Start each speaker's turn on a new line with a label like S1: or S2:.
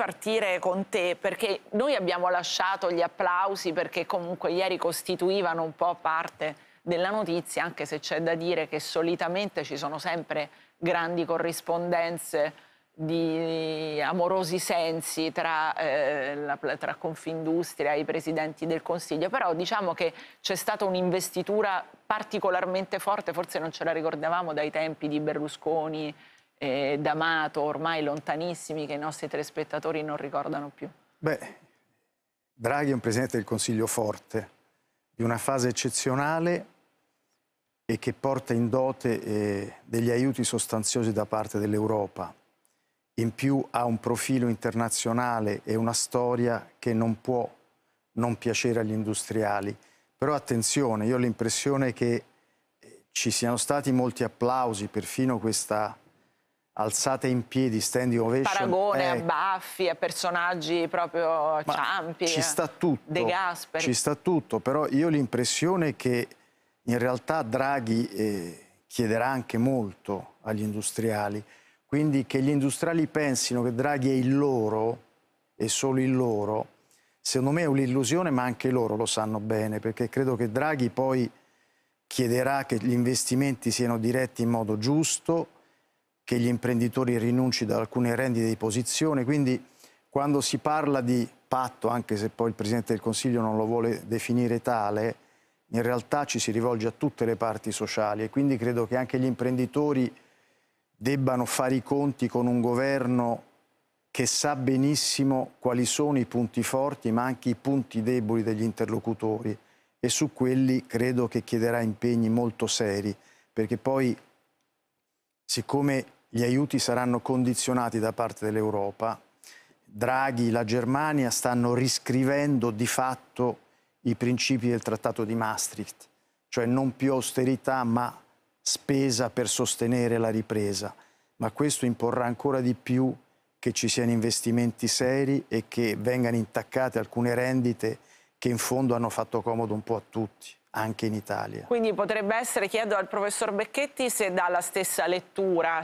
S1: partire con te perché noi abbiamo lasciato gli applausi perché comunque ieri costituivano un po' parte della notizia, anche se c'è da dire che solitamente ci sono sempre grandi corrispondenze di amorosi sensi tra, eh, la, tra Confindustria e i presidenti del Consiglio, però diciamo che c'è stata un'investitura particolarmente forte, forse non ce la ricordavamo dai tempi di Berlusconi, eh, d'Amato ormai lontanissimi che i nostri telespettatori non ricordano più?
S2: Beh, Draghi è un Presidente del Consiglio forte, di una fase eccezionale e che porta in dote eh, degli aiuti sostanziosi da parte dell'Europa. In più ha un profilo internazionale e una storia che non può non piacere agli industriali. Però attenzione, io ho l'impressione che eh, ci siano stati molti applausi, perfino questa alzate in piedi, standing ovation. Paragone è... a eh.
S1: Baffi, a personaggi proprio Ma Ciampi, ci eh, sta tutto, De Gasperi. Ci
S2: sta tutto, però io ho l'impressione che in realtà Draghi eh, chiederà anche molto agli industriali, quindi che gli industriali pensino che Draghi è il loro e solo il loro, secondo me è un'illusione, ma anche loro lo sanno bene, perché credo che Draghi poi chiederà che gli investimenti siano diretti in modo giusto, che gli imprenditori rinuncino ad alcune rendite di posizione, quindi quando si parla di patto, anche se poi il Presidente del Consiglio non lo vuole definire tale, in realtà ci si rivolge a tutte le parti sociali e quindi credo che anche gli imprenditori debbano fare i conti con un governo che sa benissimo quali sono i punti forti ma anche i punti deboli degli interlocutori e su quelli credo che chiederà impegni molto seri perché poi siccome gli aiuti saranno condizionati da parte dell'Europa. Draghi, la Germania stanno riscrivendo di fatto i principi del trattato di Maastricht, cioè non più austerità ma spesa per sostenere la ripresa. Ma questo imporrà ancora di più che ci siano investimenti seri e che vengano intaccate alcune rendite che in fondo hanno fatto comodo un po' a tutti, anche in Italia.
S1: Quindi potrebbe essere, chiedo al professor Becchetti se dà la stessa lettura.